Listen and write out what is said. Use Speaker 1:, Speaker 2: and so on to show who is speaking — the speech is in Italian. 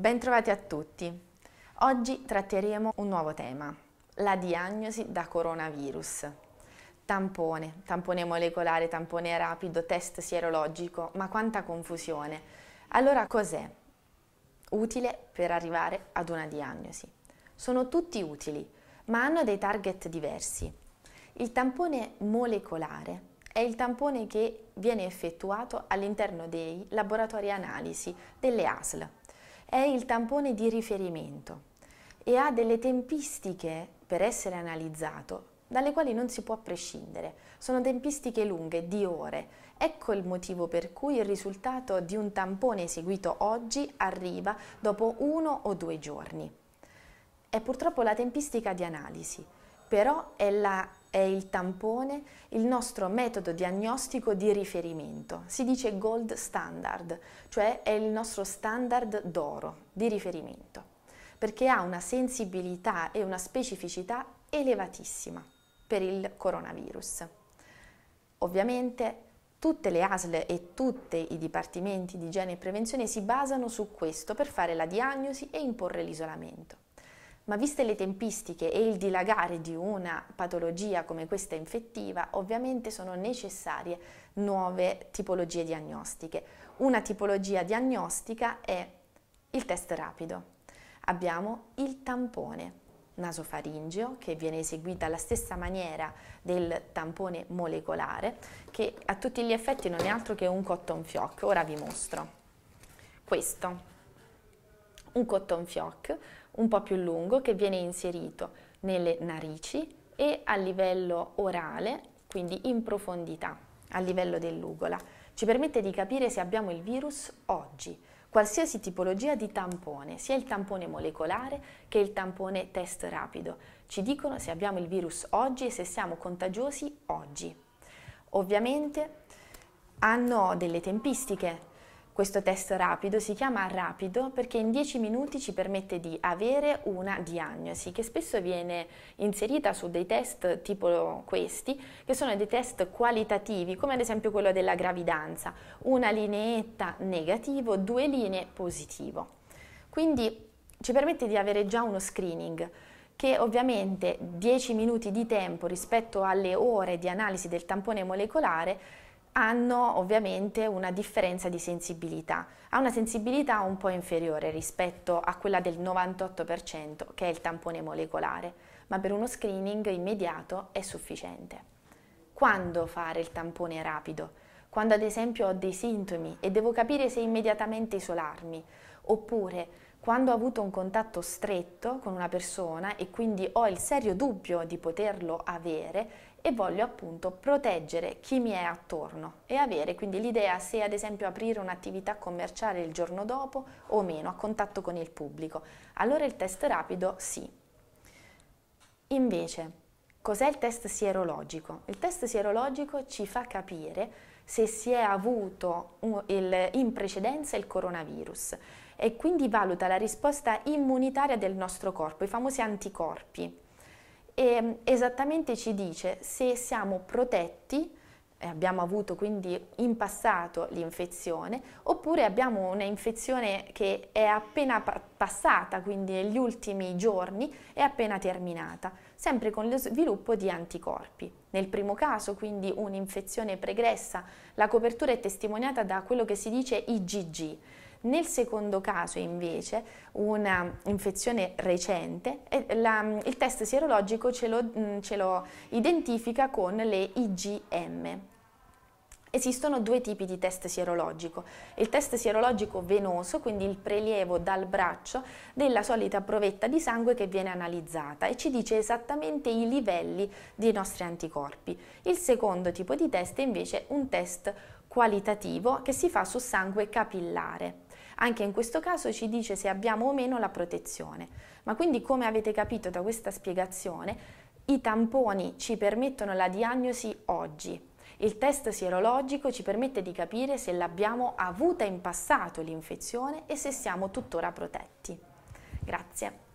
Speaker 1: Bentrovati a tutti. Oggi tratteremo un nuovo tema, la diagnosi da coronavirus. Tampone, tampone molecolare, tampone rapido, test sierologico, ma quanta confusione. Allora cos'è? Utile per arrivare ad una diagnosi. Sono tutti utili, ma hanno dei target diversi. Il tampone molecolare è il tampone che viene effettuato all'interno dei laboratori analisi delle ASL, è il tampone di riferimento e ha delle tempistiche per essere analizzato dalle quali non si può prescindere. Sono tempistiche lunghe, di ore. Ecco il motivo per cui il risultato di un tampone eseguito oggi arriva dopo uno o due giorni. È purtroppo la tempistica di analisi, però è la è il tampone, il nostro metodo diagnostico di riferimento. Si dice gold standard, cioè è il nostro standard d'oro di riferimento, perché ha una sensibilità e una specificità elevatissima per il coronavirus. Ovviamente Tutte le ASL e tutti i dipartimenti di igiene e prevenzione si basano su questo per fare la diagnosi e imporre l'isolamento ma viste le tempistiche e il dilagare di una patologia come questa infettiva, ovviamente sono necessarie nuove tipologie diagnostiche. Una tipologia diagnostica è il test rapido. Abbiamo il tampone nasofaringeo che viene eseguita alla stessa maniera del tampone molecolare che a tutti gli effetti non è altro che un cotton fioc. Ora vi mostro questo, un cotton fioc un po' più lungo che viene inserito nelle narici e a livello orale, quindi in profondità, a livello dell'ugola. Ci permette di capire se abbiamo il virus oggi, qualsiasi tipologia di tampone, sia il tampone molecolare che il tampone test rapido. Ci dicono se abbiamo il virus oggi e se siamo contagiosi oggi. Ovviamente hanno delle tempistiche questo test rapido si chiama rapido perché in 10 minuti ci permette di avere una diagnosi che spesso viene inserita su dei test tipo questi, che sono dei test qualitativi, come ad esempio quello della gravidanza, una lineetta negativo, due linee positivo. Quindi ci permette di avere già uno screening che ovviamente 10 minuti di tempo rispetto alle ore di analisi del tampone molecolare hanno ovviamente una differenza di sensibilità, ha una sensibilità un po' inferiore rispetto a quella del 98% che è il tampone molecolare, ma per uno screening immediato è sufficiente. Quando fare il tampone rapido? Quando ad esempio ho dei sintomi e devo capire se immediatamente isolarmi, oppure quando ho avuto un contatto stretto con una persona e quindi ho il serio dubbio di poterlo avere e voglio appunto proteggere chi mi è attorno e avere quindi l'idea se ad esempio aprire un'attività commerciale il giorno dopo o meno a contatto con il pubblico. Allora il test rapido sì. Invece, cos'è il test sierologico? Il test sierologico ci fa capire se si è avuto il, in precedenza il coronavirus e quindi valuta la risposta immunitaria del nostro corpo, i famosi anticorpi e mm, esattamente ci dice se siamo protetti abbiamo avuto quindi in passato l'infezione, oppure abbiamo un'infezione che è appena passata, quindi negli ultimi giorni, è appena terminata, sempre con lo sviluppo di anticorpi. Nel primo caso, quindi un'infezione pregressa, la copertura è testimoniata da quello che si dice IgG, nel secondo caso invece, una infezione recente, eh, la, il test sierologico ce lo, mm, ce lo identifica con le IgM. Esistono due tipi di test sierologico. Il test sierologico venoso, quindi il prelievo dal braccio della solita provetta di sangue che viene analizzata e ci dice esattamente i livelli dei nostri anticorpi. Il secondo tipo di test è invece un test qualitativo che si fa su sangue capillare. Anche in questo caso ci dice se abbiamo o meno la protezione. Ma quindi come avete capito da questa spiegazione, i tamponi ci permettono la diagnosi oggi. Il test sierologico ci permette di capire se l'abbiamo avuta in passato l'infezione e se siamo tuttora protetti. Grazie.